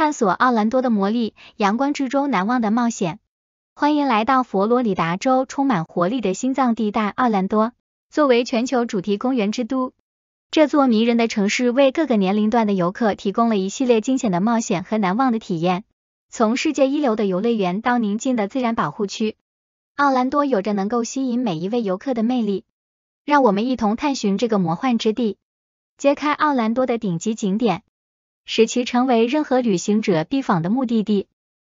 探索奥兰多的魔力，阳光之中难忘的冒险。欢迎来到佛罗里达州充满活力的心脏地带——奥兰多。作为全球主题公园之都，这座迷人的城市为各个年龄段的游客提供了一系列惊险的冒险和难忘的体验。从世界一流的游乐园到宁静的自然保护区，奥兰多有着能够吸引每一位游客的魅力。让我们一同探寻这个魔幻之地，揭开奥兰多的顶级景点。使其成为任何旅行者必访的目的地。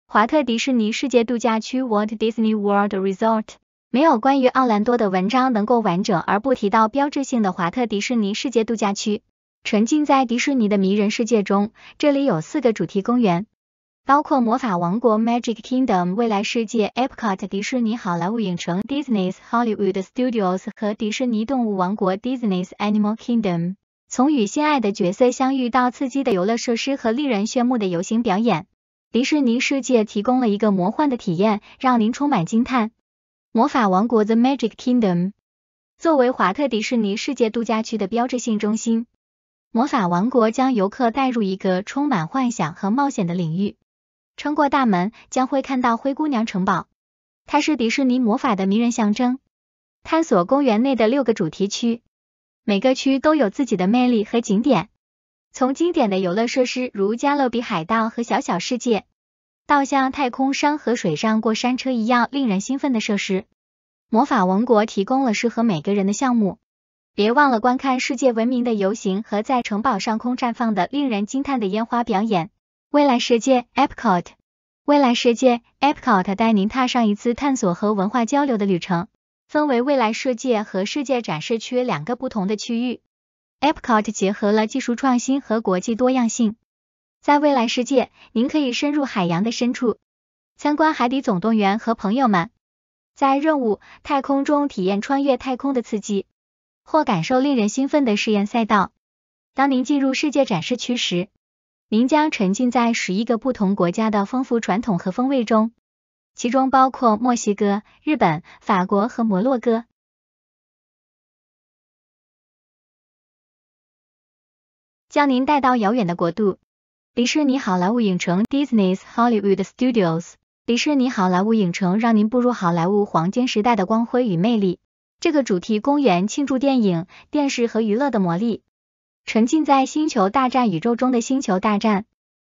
华特迪士尼世界度假区 （Walt Disney World Resort） 没有关于奥兰多的文章能够完整而不提到标志性的华特迪士尼世界度假区。沉浸在迪士尼的迷人世界中，这里有四个主题公园，包括魔法王国 （Magic Kingdom）、未来世界 （Epcot）、迪士尼好莱坞影城 （Disney's Hollywood Studios） 和迪士尼动物王国 （Disney's Animal Kingdom）。从与心爱的角色相遇，到刺激的游乐设施和令人炫目的游行表演，迪士尼世界提供了一个魔幻的体验，让您充满惊叹。魔法王国 The Magic Kingdom 作为华特迪士尼世界度假区的标志性中心，魔法王国将游客带入一个充满幻想和冒险的领域。穿过大门，将会看到灰姑娘城堡，它是迪士尼魔法的迷人象征。探索公园内的六个主题区。每个区都有自己的魅力和景点，从经典的游乐设施如加勒比海盗和小小世界，到像太空山和水上过山车一样令人兴奋的设施，魔法王国提供了适合每个人的项目。别忘了观看世界闻名的游行和在城堡上空绽放的令人惊叹的烟花表演。未来世界，Epcot，未来世界，Epcot，带您踏上一次探索和文化交流的旅程。分为未来世界和世界展示区两个不同的区域。Epcot 结合了技术创新和国际多样性。在未来世界，您可以深入海洋的深处，参观海底总动员和朋友们；在任务太空中体验穿越太空的刺激，或感受令人兴奋的试验赛道。当您进入世界展示区时，您将沉浸在十一个不同国家的丰富传统和风味中。其中包括墨西哥、日本、法国和摩洛哥，将您带到遥远的国度。迪士尼好莱坞影城 （Disney's Hollywood Studios） 迪士尼好莱坞影城让您步入好莱坞黄金时代的光辉与魅力。这个主题公园庆祝电影、电视和娱乐的魔力，沉浸在《星球大战》宇宙中的《星球大战》。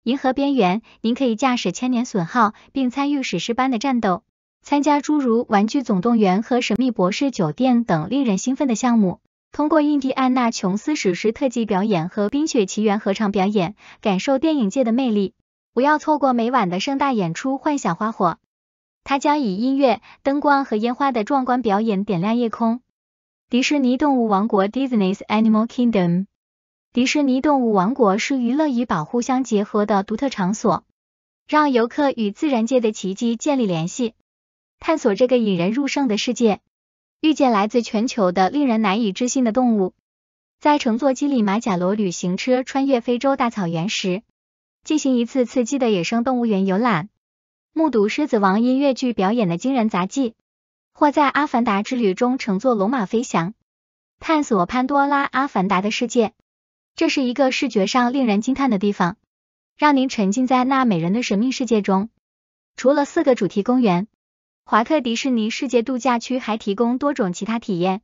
银河边缘，您可以驾驶千年隼号，并参与史诗般的战斗。参加诸如《玩具总动员》和《神秘博士酒店》等令人兴奋的项目。通过印第安纳琼斯史诗特技表演和《冰雪奇缘》合唱表演，感受电影界的魅力。不要错过每晚的盛大演出——幻想花火。它将以音乐、灯光和烟花的壮观表演点亮夜空。迪士尼动物王国 （Disney's Animal Kingdom）。迪士尼动物王国是娱乐与保护相结合的独特场所，让游客与自然界的奇迹建立联系，探索这个引人入胜的世界，遇见来自全球的令人难以置信的动物。在乘坐基里马甲罗旅行车穿越非洲大草原时，进行一次刺激的野生动物园游览，目睹狮子王音乐剧表演的惊人杂技，或在《阿凡达》之旅中乘坐龙马飞翔，探索潘多拉《阿凡达》的世界。这是一个视觉上令人惊叹的地方，让您沉浸在纳美人的神秘世界中。除了四个主题公园，华特迪士尼世界度假区还提供多种其他体验，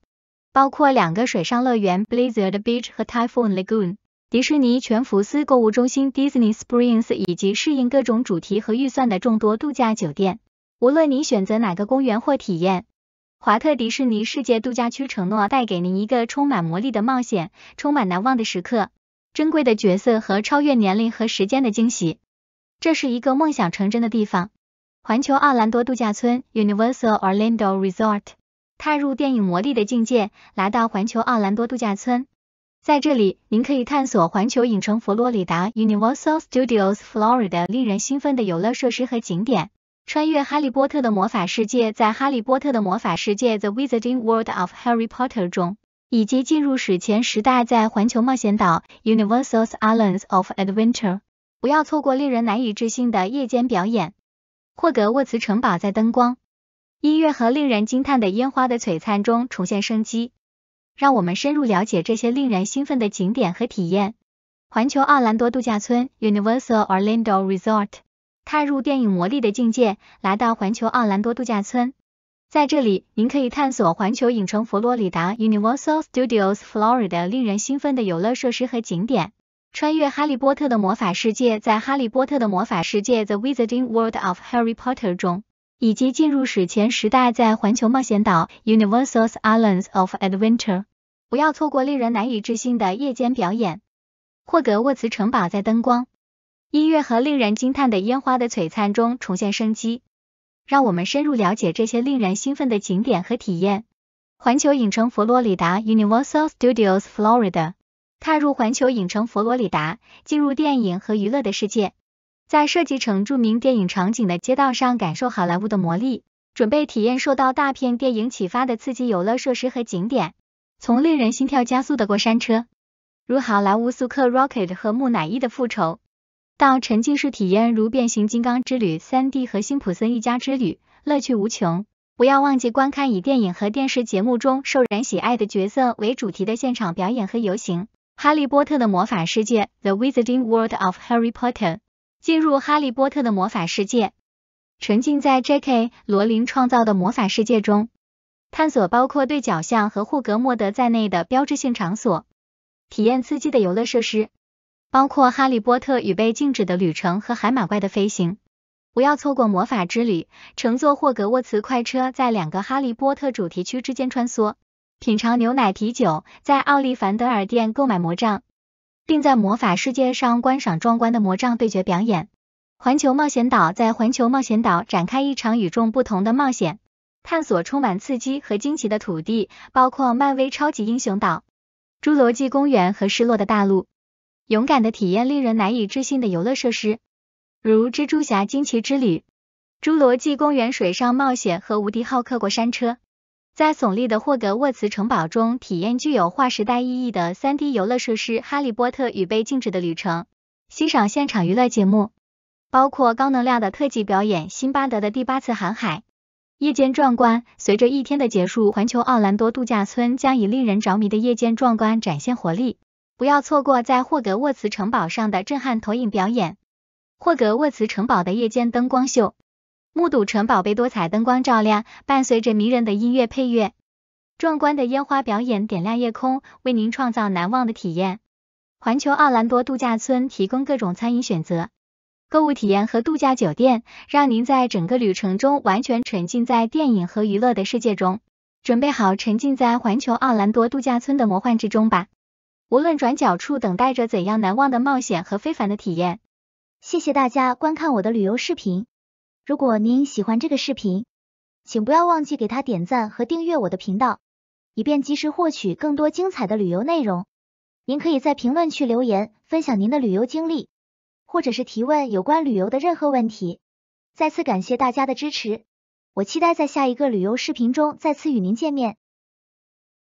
包括两个水上乐园 Blizzard Beach 和 Typhoon Lagoon，迪士尼全福斯购物中心 Disney Springs，以及适应各种主题和预算的众多度假酒店。无论你选择哪个公园或体验。华特迪士尼世界度假区承诺带给您一个充满魔力的冒险，充满难忘的时刻，珍贵的角色和超越年龄和时间的惊喜。这是一个梦想成真的地方。环球奥兰多度假村 （Universal Orlando Resort） 踏入电影魔力的境界。来到环球奥兰多度假村，在这里您可以探索环球影城佛罗里达 （Universal Studios Florida） 的令人兴奋的游乐设施和景点。穿越《哈利波特》的魔法世界，在《哈利波特的魔法世界》The Wizarding World of Harry Potter 中，以及进入史前时代，在环球冒险岛 Universal s Islands of Adventure，不要错过令人难以置信的夜间表演。霍格沃茨城堡在灯光、音乐和令人惊叹的烟花的璀璨中重现生机。让我们深入了解这些令人兴奋的景点和体验。环球奥兰多度假村 Universal Orlando Resort。踏入电影魔力的境界，来到环球奥兰多度假村，在这里您可以探索环球影城佛罗里达 Universal Studios Florida 令人兴奋的游乐设施和景点，穿越哈利波特的魔法世界，在哈利波特的魔法世界 The Wizarding World of Harry Potter 中，以及进入史前时代，在环球冒险岛 Universal Islands of Adventure。不要错过令人难以置信的夜间表演，霍格沃茨城堡在灯光。音乐和令人惊叹的烟花的璀璨中重现生机，让我们深入了解这些令人兴奋的景点和体验。环球影城佛罗里达 Universal Studios Florida，踏入环球影城佛罗里达，进入电影和娱乐的世界，在设计成著名电影场景的街道上感受好莱坞的魔力，准备体验受到大片电影启发的刺激游乐设施和景点，从令人心跳加速的过山车，如好莱坞速客 Rocket 和木乃伊的复仇。到沉浸式体验，如《变形金刚之旅》、《三 D 和辛普森一家之旅》，乐趣无穷。不要忘记观看以电影和电视节目中受人喜爱的角色为主题的现场表演和游行。《哈利波特的魔法世界》The Wizarding World of Harry Potter，进入哈利波特的魔法世界，沉浸在 J.K. 罗琳创造的魔法世界中，探索包括对角巷和霍格莫德在内的标志性场所，体验刺激的游乐设施。包括《哈利波特与被禁止的旅程》和海马怪的飞行。不要错过魔法之旅，乘坐霍格沃茨快车在两个哈利波特主题区之间穿梭，品尝牛奶啤酒，在奥利凡德尔店购买魔杖，并在魔法世界上观赏壮观的魔杖对决表演。环球冒险岛在环球冒险岛展开一场与众不同的冒险，探索充满刺激和惊奇的土地，包括漫威超级英雄岛、侏罗纪公园和失落的大陆。勇敢的体验令人难以置信的游乐设施，如蜘蛛侠惊奇之旅、侏罗纪公园水上冒险和无敌浩克过山车。在耸立的霍格沃茨城堡中体验具有划时代意义的 3D 游乐设施《哈利波特与被禁止的旅程》，欣赏现场娱乐节目，包括高能量的特技表演《辛巴德的第八次航海》。夜间壮观，随着一天的结束，环球奥兰多度假村将以令人着迷的夜间壮观展现活力。不要错过在霍格沃茨城堡上的震撼投影表演，霍格沃茨城堡的夜间灯光秀，目睹城堡被多彩灯光照亮，伴随着迷人的音乐配乐，壮观的烟花表演点亮夜空，为您创造难忘的体验。环球奥兰多度假村提供各种餐饮选择、购物体验和度假酒店，让您在整个旅程中完全沉浸在电影和娱乐的世界中。准备好沉浸在环球奥兰多度假村的魔幻之中吧！无论转角处等待着怎样难忘的冒险和非凡的体验。谢谢大家观看我的旅游视频。如果您喜欢这个视频，请不要忘记给他点赞和订阅我的频道，以便及时获取更多精彩的旅游内容。您可以在评论区留言分享您的旅游经历，或者是提问有关旅游的任何问题。再次感谢大家的支持，我期待在下一个旅游视频中再次与您见面。